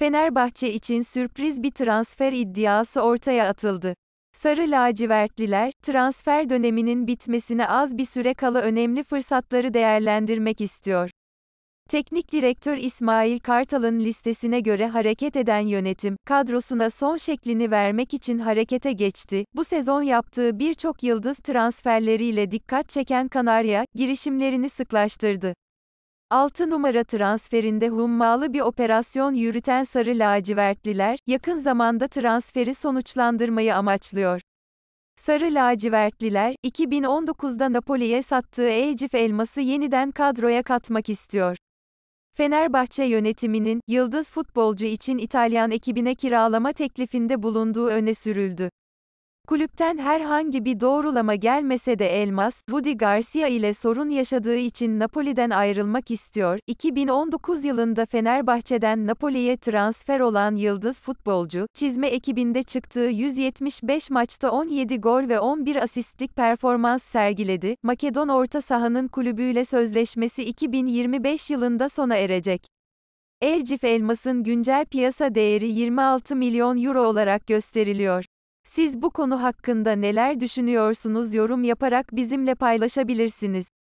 Fenerbahçe için sürpriz bir transfer iddiası ortaya atıldı. Sarı lacivertliler, transfer döneminin bitmesine az bir süre kala önemli fırsatları değerlendirmek istiyor. Teknik direktör İsmail Kartal'ın listesine göre hareket eden yönetim, kadrosuna son şeklini vermek için harekete geçti. Bu sezon yaptığı birçok yıldız transferleriyle dikkat çeken Kanarya, girişimlerini sıklaştırdı. 6 numara transferinde hummalı bir operasyon yürüten Sarı Lacivertliler, yakın zamanda transferi sonuçlandırmayı amaçlıyor. Sarı lacivertliler, 2019'da Napoli'ye sattığı Ecif elması yeniden kadroya katmak istiyor. Fenerbahçe yönetiminin, yıldız futbolcu için İtalyan ekibine kiralama teklifinde bulunduğu öne sürüldü. Kulüpten herhangi bir doğrulama gelmese de Elmas, Rudi Garcia ile sorun yaşadığı için Napoli'den ayrılmak istiyor. 2019 yılında Fenerbahçe'den Napoli'ye transfer olan yıldız futbolcu, çizme ekibinde çıktığı 175 maçta 17 gol ve 11 asistlik performans sergiledi. Makedon orta sahanın kulübüyle sözleşmesi 2025 yılında sona erecek. Elcif Elmas'ın güncel piyasa değeri 26 milyon euro olarak gösteriliyor. Siz bu konu hakkında neler düşünüyorsunuz yorum yaparak bizimle paylaşabilirsiniz.